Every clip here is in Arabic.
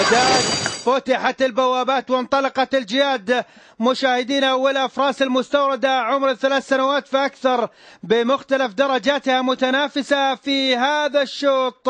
الاستعداد فتحت البوابات وانطلقت الجياد مشاهدينا والافراس المستوردة عمر ثلاث سنوات فأكثر بمختلف درجاتها متنافسة في هذا الشوط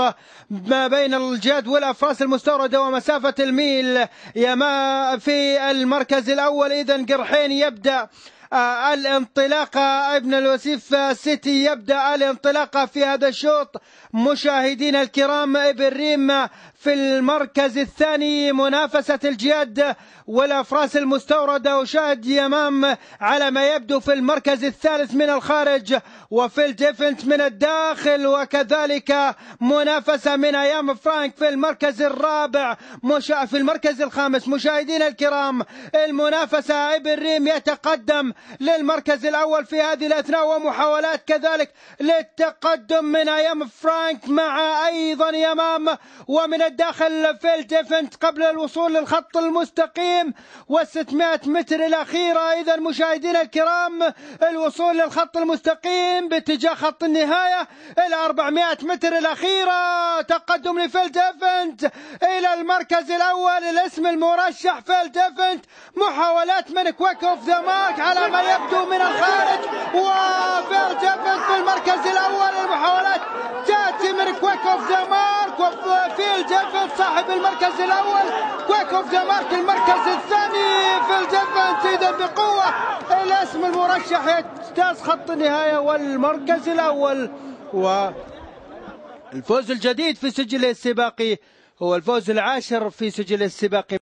ما بين الجياد والأفراس المستوردة ومسافة الميل يما في المركز الأول إذا قرحين يبدأ آه، الانطلاقة ابن الوسيف آه، سيتي يبدأ الانطلاقة في هذا الشوط مشاهدين الكرام ابن ريم آه، في المركز الثاني منافسة الجياد والأفراس المستوردة وشاهد يمام على ما يبدو في المركز الثالث من الخارج وفي الديفنت من الداخل وكذلك منافسة من أيام فرانك في المركز الرابع مشا في المركز الخامس مشاهدين الكرام المنافسة ابن ريم يتقدم للمركز الأول في هذه الأثناء ومحاولات كذلك للتقدم من أيام فرانك مع أيضا يمام ومن الداخل فيل ديفنت قبل الوصول للخط المستقيم و600 متر الأخيرة إذا مشاهدينا الكرام الوصول للخط المستقيم باتجاه خط النهاية إلى 400 متر الأخيرة تقدم لفيل ديفنت إلى المركز الأول الاسم المرشح فيل ديفنت محاولات من كويك أوف ذا مارك على ما يبدو من الخارج وفيل في المركز الأول المحاولات تأتي من كويك أوف ذا مارك وفيل صاحب المركز الأول كويك أوف ذا مارك المركز الثاني فيل جيفنس إذا بقوة الاسم المرشح يجتاز خط النهاية والمركز الأول و الفوز الجديد في سجل السباقي هو الفوز العاشر في سجل السباقي